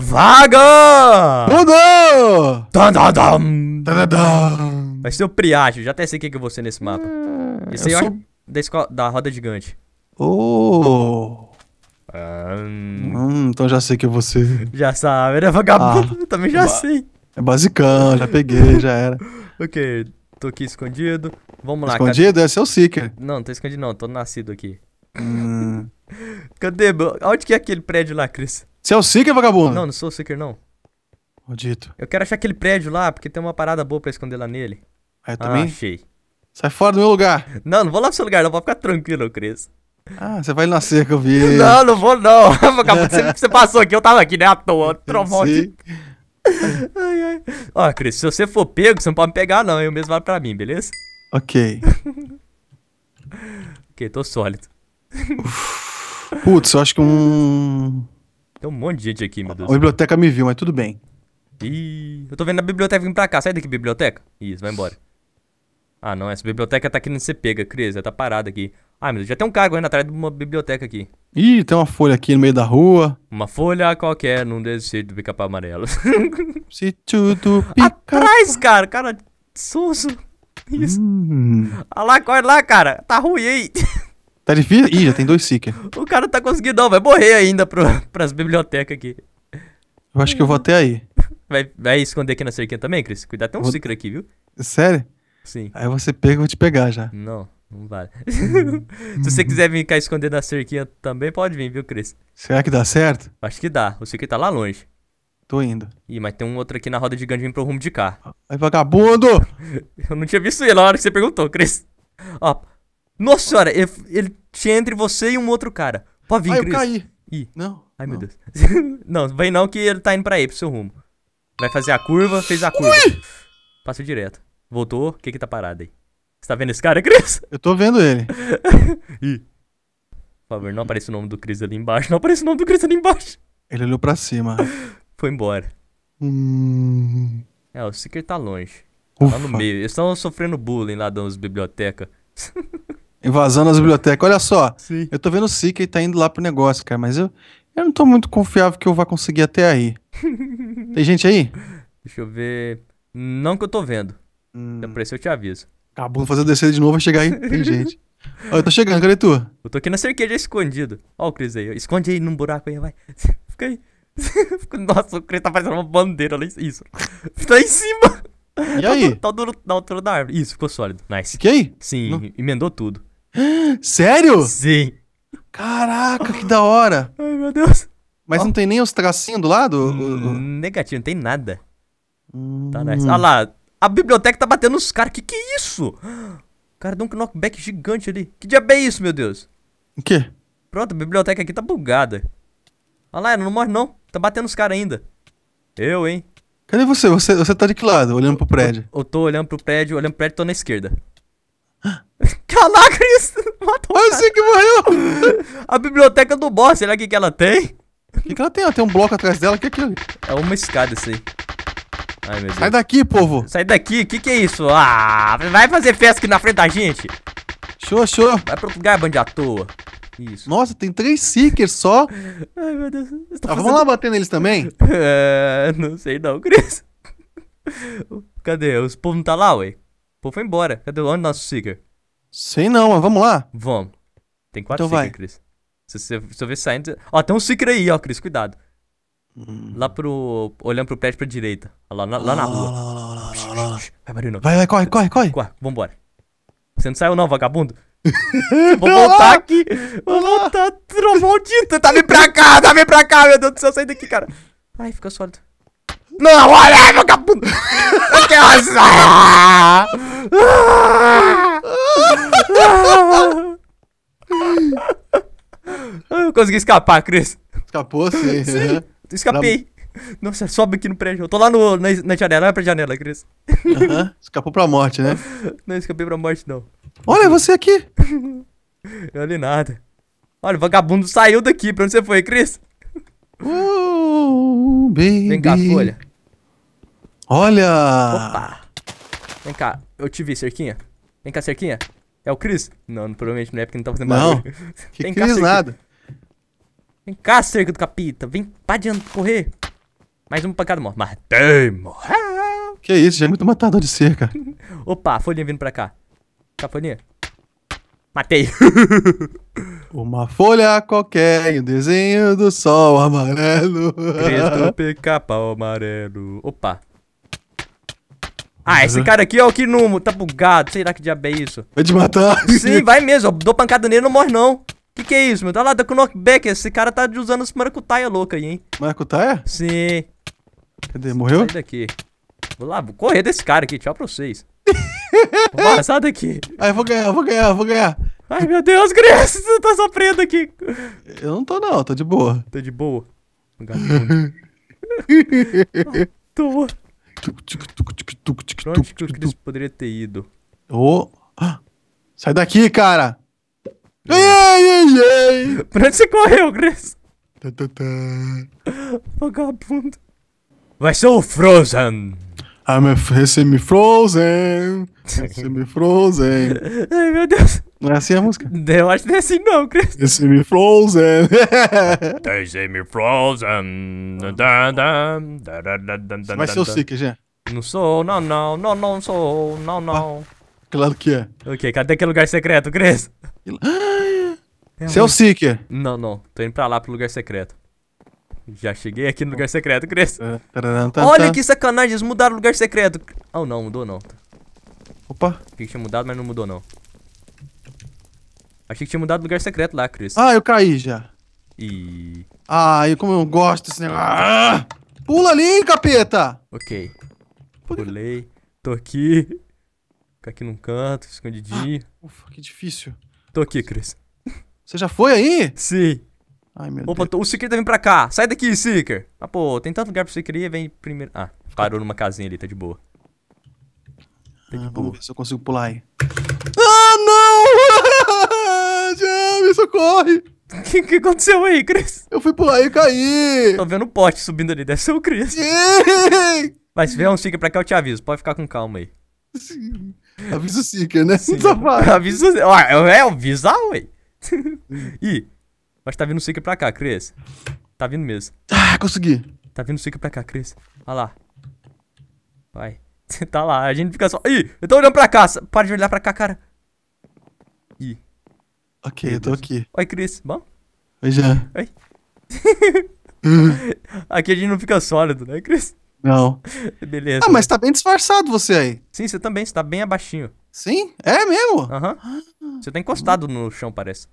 Vaga! Mudou! Tadadam! Tadadam! Vai ser o Priacho, já até sei o é que, que é eu vou ser nesse mapa. Hum, Esse aí sou... eu da, escola, da roda gigante. Oh! Ah. Hum, então já sei que eu é vou ser. Já sabe, né? Vagabundo, ah, também já ba... sei. É basicão, já peguei, já era. ok, tô aqui escondido. Vamos lá, Escondido? Esse é o Seeker. Não, não tô escondido não, tô nascido aqui. Hum. Cadê? Onde que é aquele prédio lá, Cris? Você é o Seeker, vagabundo? Não, não sou o Seeker, não. Maldito. Eu quero achar aquele prédio lá, porque tem uma parada boa pra esconder lá nele. Ah, eu é também? Ah, achei. Sai fora do meu lugar. Não, não vou lá pro seu lugar, não. Vou ficar tranquilo, Cris. Ah, você vai nascer cerca, eu vi. Não, não vou não. você, você passou aqui, eu tava aqui, né? À toa. Trovão aqui. ai, ai. Ó, Cris, se você for pego, você não pode me pegar, não. Eu mesmo vale pra mim, beleza? Ok. ok, tô sólido. Putz, eu acho que um. Tem um monte de gente aqui, meu Deus. A biblioteca me viu, mas tudo bem. Ih, eu tô vendo a biblioteca vir pra cá. Sai daqui, biblioteca. Isso, vai embora. Ah, não, essa biblioteca tá querendo ser pega, Cris. Ela tá parada aqui. Ah, meu Deus, já tem um cara ainda atrás de uma biblioteca aqui. Ih, tem uma folha aqui no meio da rua. Uma folha qualquer num desse do pica-pau amarelo. Se tudo pica Atrás, cara, cara, sujo. Isso. Hum. Ah lá, corre lá, cara. Tá ruim, hein? Tá difícil? Ih, já tem dois Seeker. o cara tá conseguindo, não. Vai morrer ainda pro, pras bibliotecas aqui. Eu acho que eu vou até aí. Vai, vai esconder aqui na cerquinha também, Cris? Cuidado, tem um vou... Seeker aqui, viu? Sério? Sim. Aí você pega, eu vou te pegar já. Não, não vale. Se você hum. quiser vir cá esconder na cerquinha também, pode vir, viu, Cris? Será que dá certo? Acho que dá. O Seeker tá lá longe. Tô indo. Ih, mas tem um outro aqui na roda gigante vindo pro rumo de cá. Aí, vagabundo! eu não tinha visto ele na hora que você perguntou, Cris. Ó, nossa senhora, ele, ele tinha entre você e um outro cara. Pô, vim, Ai, Cris. eu caí. Ih. Não. Ai, não. meu Deus. não, vem não que ele tá indo pra aí, pro seu rumo. Vai fazer a curva, fez a curva. Ui! Passou direto. Voltou, o que que tá parado aí? Você tá vendo esse cara, Cris? Eu tô vendo ele. Ih. Por favor, não aparece o nome do Cris ali embaixo. Não aparece o nome do Cris ali embaixo. Ele olhou pra cima. Foi embora. Hum... É, o Seeker tá longe. Tá Ufa. lá no meio. Eles estão sofrendo bullying lá das bibliotecas. Invasando as bibliotecas. Olha só, Sim. eu tô vendo o Sika e tá indo lá pro negócio, cara, mas eu, eu não tô muito confiável que eu vá conseguir até aí. Tem gente aí? Deixa eu ver. Não que eu tô vendo. Hum. Se isso eu te aviso. Acabou de fazer descer de novo, vai chegar aí. Tem gente. Ó, eu tô chegando, cadê tu? Eu tô aqui na cerqueira escondido. Ó o Cris aí. Esconde aí num buraco aí, vai. Fica aí. Nossa, o Cris tá fazendo uma bandeira lá. Isso. Tá em cima. E aí? Tá, tá, tá na altura da árvore. Isso, ficou sólido. Nice. Fiquei? É Sim, não. emendou tudo. Sério? Sim. Caraca, que da hora. Ai, meu Deus. Mas oh. não tem nem os tracinhos do lado? negativo, não tem nada. Hum. Tá nice. Olha lá, a biblioteca tá batendo nos caras. Que que é isso? O cara deu um knockback gigante ali. Que diabo é isso, meu Deus? O quê? Pronto, a biblioteca aqui tá bugada. Olha lá, não morre não. Tá batendo os caras ainda. Eu, hein? Cadê você? você? Você tá de que lado? Olhando pro prédio? Eu, eu, eu tô olhando pro prédio, olhando pro prédio, tô na esquerda. Calagres matou Eu sei que morreu. A biblioteca do boss, será que, que ela tem? O que, que ela tem? Ela tem um bloco atrás dela, o que é aquilo? É uma escada isso aí. Ai, meu Deus. Sai daqui, povo. Sai daqui, que que é isso? Ah, vai fazer festa aqui na frente da gente. Show, show. Vai pro outro lugar, bandido à toa. Isso. Nossa, tem três Seekers só. Ai, meu Deus. ah, fazendo... Vamos lá bater neles também? é, não sei não, Cris. Cadê? Os povo não tá lá, ué. O povo foi embora. Cadê? Onde o nosso Seeker? Sei não, mas vamos lá. Vamos. Tem quatro então secret, Cris. Se você se ver saindo. Ó, tem um secret aí, ó, Cris, cuidado. Hum. Lá pro. Olhando pro prédio pra direita. Lá, lá, lá na rua. Vai, Marino. Vai, vai, corre, corre, corre. Corre, vambora. Você não saiu não, vagabundo? Vou voltar aqui. Vou voltar, maldito. Tá vindo pra cá, tá vindo pra cá, meu Deus do céu, sai daqui, cara. Ai, fica sólido. Não, olha, vagabundo. Eu quero... Ah, eu consegui escapar, Cris. Escapou, sim. sim. Escapei. Pra... Nossa, sobe aqui no prédio. Eu tô lá no, na, na janela, olha é pra janela, Cris. Uhum. Escapou pra morte, né? Não, escapei pra morte, não. Olha, você aqui. Eu li nada. Olha, o vagabundo saiu daqui. Pra onde você foi, Cris? Uh, baby. Vem cá, folha. Olha! Opa! Vem cá, eu te vi, cerquinha. Vem cá, cerquinha. É o Cris? Não, provavelmente não é porque não tá fazendo não. barulho. Que Cris nada. Vem cá, cerca do capita. Vem pra adiante correr. Mais um pancada, morto. Matei, morreu. Que isso, já é muito matador de cerca. Opa, a folhinha vindo pra cá. Cá, folhinha. Matei. Uma folha qualquer e um desenho do sol amarelo. Cristo pica-pau amarelo. Opa. Ah, esse cara aqui é o que não tá bugado. Será que diabo é isso? Vai te matar. Sim, vai mesmo. Eu dou pancada nele não morre, não. Que que é isso, meu? Tá lá, tá com knockback. Esse cara tá usando esse maracutaia louca aí, hein? Maracutaia? Sim. Cadê? Morreu? Sai daqui. Vou lá, vou correr desse cara aqui. Tchau pra vocês. vou sai daqui. Ah, eu vou ganhar, eu vou ganhar, eu vou ganhar. Ai, meu Deus, Grace, você tá sofrendo aqui. Eu não tô, não. Tô de boa. Tô de boa. Tô. Pra onde que o Chris poderia ter ido? Ô! Oh. Sai daqui, cara! Ei, ei, ei! Pra onde você correu, Cris? Vagabundo. Vai ser o Frozen! I'm a semi frozen. semi frozen. Ai, meu Deus. Não é assim a música? Eu acho que não é assim, não, Chris. Semi frozen. Semi me frozen. Vai ser o Sick, já. Não sou, não, não, não, não sou, não, não. Ah, claro que é. Ok, cadê aquele lugar secreto, Chris? É. Você é o Seeker. Não, não. Tô indo pra lá pro lugar secreto. Já cheguei aqui no lugar secreto, Cris. É, Olha que sacanagem, eles mudaram o lugar secreto. Oh, não, mudou não. Opa. Achei que tinha mudado, mas não mudou não. Achei que tinha mudado o lugar secreto lá, Cris. Ah, eu caí já. E. Ah, como eu gosto desse negócio. Ah! Pula ali, capeta! Ok. Pulei. Tô aqui. Fica aqui num canto, escondidinho. Ah, ufa, que difícil. Tô aqui, Cris. Você já foi aí? Sim. Ai, meu Opa, Deus. o Seeker tá vindo pra cá. Sai daqui, Seeker. Ah, pô, tem tanto lugar pro Seeker ir, vem primeiro... Ah, parou numa casinha ali, tá de boa. Tá de ah, boa. Vamos ver se eu consigo pular aí. Ah, não! Já, me socorre! O que, que, aconteceu aí, Chris? Eu fui pular e caí! Tô vendo o pote subindo ali, deve ser o Chris. Mas se vier um Seeker pra cá, eu te aviso. Pode ficar com calma aí. Sim. Avisa o Seeker, né? Sim, avisa o... Seeker. É, é o Visa, ué. Ih... Mas tá vindo o Seeker pra cá, Cris. Tá vindo mesmo. Ah, consegui. Tá vindo o Seeker pra cá, Cris. Olha lá. Vai. tá lá, a gente fica só... Ih, eu tô olhando pra cá. Para de olhar pra cá, cara. Ih. Ok, Meu eu tô Deus. aqui. Oi, Cris. Bom? Oi, Jean. Oi. aqui a gente não fica sólido, né, Cris? Não. Beleza. Ah, mas tá bem disfarçado você aí. Sim, você também, você tá bem abaixinho. Sim? É mesmo? Aham. Uhum. Você tá encostado no chão, parece.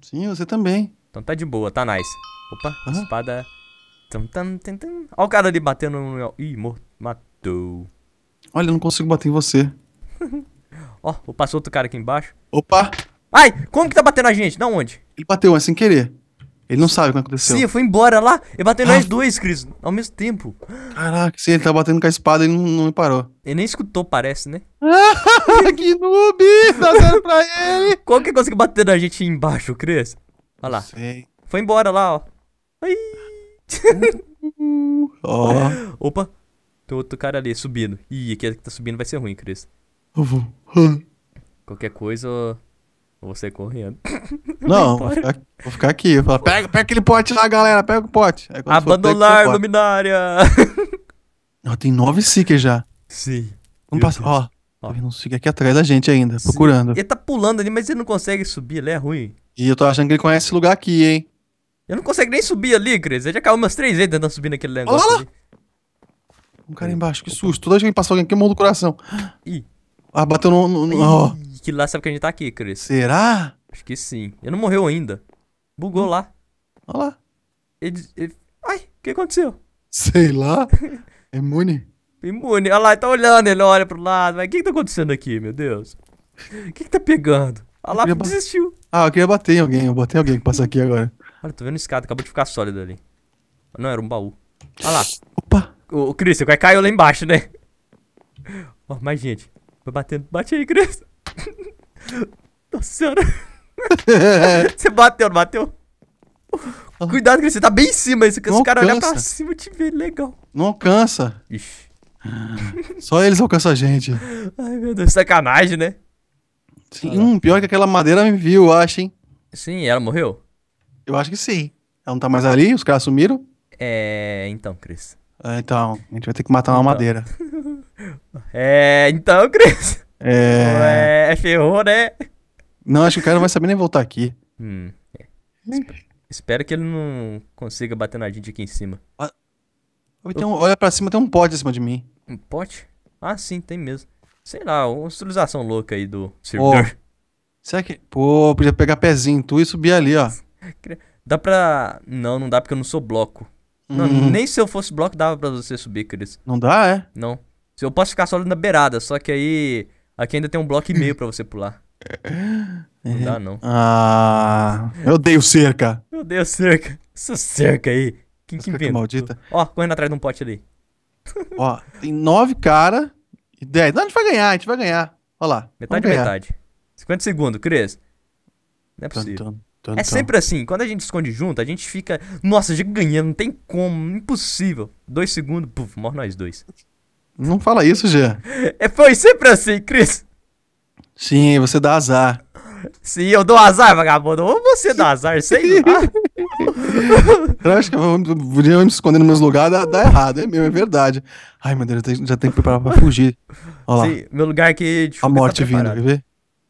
Sim, você também. Então tá de boa, tá nice. Opa, uhum. espada. É- tum, tum, tum, tum. Olha o cara ali batendo no. Ih, morto. Matou. Olha, eu não consigo bater em você. Ó, oh, passou outro cara aqui embaixo. Opa! Ai, como que tá batendo a gente? Da onde? Ele bateu, mas é sem querer. Ele não sabe o que aconteceu. Sim, foi embora lá. Ele bateu ah. nós dois, Cris, ao mesmo tempo. Caraca, sim, ele tá batendo com a espada e não, não me parou. Ele nem escutou, parece, né? que noob! Tá dando pra ele! Como que conseguiu bater na gente embaixo, Cris? Olha lá. Sei. Foi embora lá, ó. Ai. Uh, ó. Opa. Tem outro cara ali subindo. Ih, aquele que tá subindo vai ser ruim, Cris. Eu vou. Qualquer coisa, você correndo. Não, vou ficar, vou ficar, aqui. falar, pega, pega aquele pote lá, galera. Pega o pote. Abandonar for, luminária. Ó, tem nove seekers já. Sim. Vamos passar. Ó, tá ó. Ele não siga aqui atrás da gente ainda, Sim. procurando. Ele tá pulando ali, mas ele não consegue subir, ele é ruim. E eu tô achando que ele conhece esse lugar aqui, hein? Eu não consigo nem subir ali, Cris. Eu já caiu umas três vezes tentando subir naquele negócio Olá! ali. Um cara embaixo, que susto. Toda vez que passou alguém aqui, morro do coração. Ih. Ah, bateu no... no, no oh. Que lá sabe que a gente tá aqui, Cris. Será? Acho que sim. Ele não morreu ainda. Bugou hum. lá. Olha lá. Ele, ele... Ai, o que aconteceu? Sei lá. É imune. Imune. Olha lá, ele tá olhando, ele olha pro lado. Mas o que que tá acontecendo aqui, meu Deus? O que que tá pegando? Olha lá, desistiu. Ah, eu queria bater em alguém. Eu botei alguém que passa aqui agora. Olha, tô vendo escada. Acabou de ficar sólido ali. Não, era um baú. Olha lá. Opa. O, o Chris, vai caiu lá embaixo, né? Ó, oh, mais gente. Vai batendo. Bate aí, Chris. Nossa senhora. você bateu, não bateu? Ah. Cuidado, Chris. Você tá bem em cima. Esse, esse cara olhar pra cima te vê legal. Não alcança. Ixi. Só eles alcançam a gente. Ai, meu Deus. Sacanagem, né? Sim, hum, pior que aquela madeira me viu, eu acho, hein? Sim, ela morreu? Eu acho que sim. Ela não tá mais ali, os caras sumiram. É, então, Cris. É, então, a gente vai ter que matar então. uma madeira. é, então, Cris. É... é. Ferrou, né? Não, acho que o cara não vai saber nem voltar aqui. Hum. É. Espe espero que ele não consiga bater na gente aqui em cima. Ah, um, então, olha pra cima, tem um pote em cima de mim. Um pote? Ah, sim, tem mesmo. Sei lá, uma estilização louca aí do servidor. Oh, será que. Pô, podia pegar pezinho tu e subir ali, ó. Dá pra. Não, não dá porque eu não sou bloco. Hum. Não, nem se eu fosse bloco dava pra você subir, Cris. Não dá, é? Não. Eu posso ficar só na beirada, só que aí. Aqui ainda tem um bloco e meio pra você pular. Não dá, não. Ah, eu odeio cerca. Eu odeio cerca. Essa cerca aí. Quem que inventou? maldita. Ó, correndo atrás de um pote ali. Ó, tem nove cara e 10. Não, a gente vai ganhar, a gente vai ganhar. Olha lá. Metade, metade. 50 segundos, Cris. Não é possível. Tum, tum. é sempre assim, quando a gente esconde junto, a gente fica. Nossa, já ganhando, não tem como, impossível. Dois segundos, puf, morre nós dois. Não fala isso, Jean. É, foi sempre assim, Cris. Sim, você dá azar. Sim, eu dou azar, vagabundo. Ou você dá azar, sei lá. Eu acho que podia me esconder nos meus lugares, dá, dá, errado, é meu, é verdade. Ai, meu Deus, já tem que preparar pra fugir. Olha lá. Sim, meu lugar aqui. É Deixa a tá morte tá vindo, quer ver?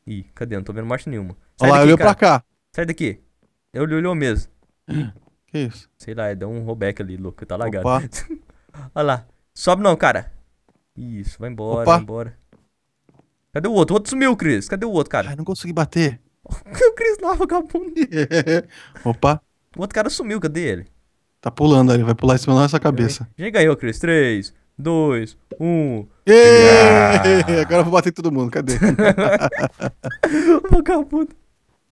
Ih, cadê? Não tô vendo morte nenhuma. Sai Olha lá, olhou pra cá. Sai daqui. Eu olhou mesmo. Que isso? Sei lá, é, deu um rollback ali, louco, tá lagado. Olha lá. Sobe não, cara. Isso, vai embora, Opa. vai embora. Cadê o outro? O outro sumiu, Cris. Cadê o outro, cara? Ai, não consegui bater. o Cris lá, vagabundo. Opa. O outro cara sumiu, cadê ele? Tá pulando ali, vai pular em cima da nossa cabeça. Já ganhou, Cris. 3, 2, 1. Agora eu vou bater em todo mundo, cadê? Vagabundo.